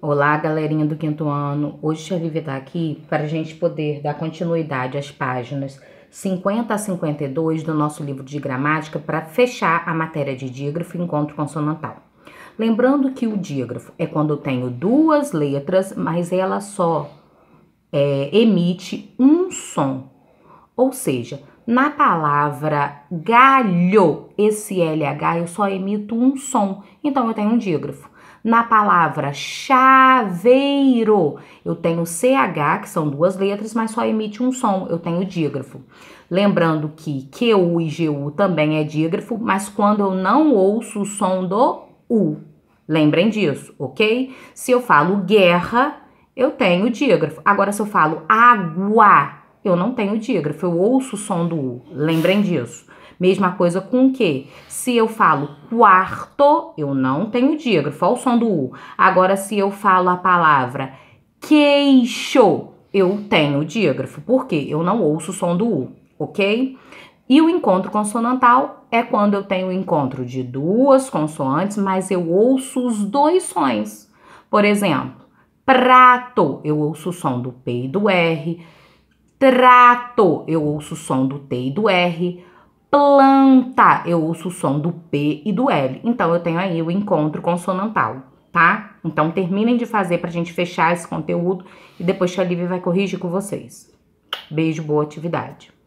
Olá, galerinha do quinto ano. Hoje a Lívia está aqui para a gente poder dar continuidade às páginas 50 a 52 do nosso livro de gramática para fechar a matéria de dígrafo e encontro consonantal. Lembrando que o dígrafo é quando eu tenho duas letras, mas ela só é, emite um som. Ou seja, na palavra galho, esse LH, eu só emito um som. Então, eu tenho um dígrafo. Na palavra chaveiro, eu tenho CH, que são duas letras, mas só emite um som, eu tenho dígrafo. Lembrando que QU e GU também é dígrafo, mas quando eu não ouço o som do U, lembrem disso, ok? Se eu falo guerra, eu tenho dígrafo. Agora, se eu falo água, eu não tenho dígrafo, eu ouço o som do U, lembrem disso. Mesma coisa com o quê? Se eu falo quarto, eu não tenho dígrafo, olha o som do U. Agora, se eu falo a palavra queixo, eu tenho dígrafo, porque eu não ouço o som do U, ok? E o encontro consonantal é quando eu tenho o encontro de duas consoantes, mas eu ouço os dois sons. Por exemplo, prato, eu ouço o som do P e do R. Trato, eu ouço o som do T e do R planta. Eu uso o som do P e do L. Então, eu tenho aí o encontro consonantal, tá? Então, terminem de fazer pra gente fechar esse conteúdo e depois a Lívia vai corrigir com vocês. Beijo, boa atividade.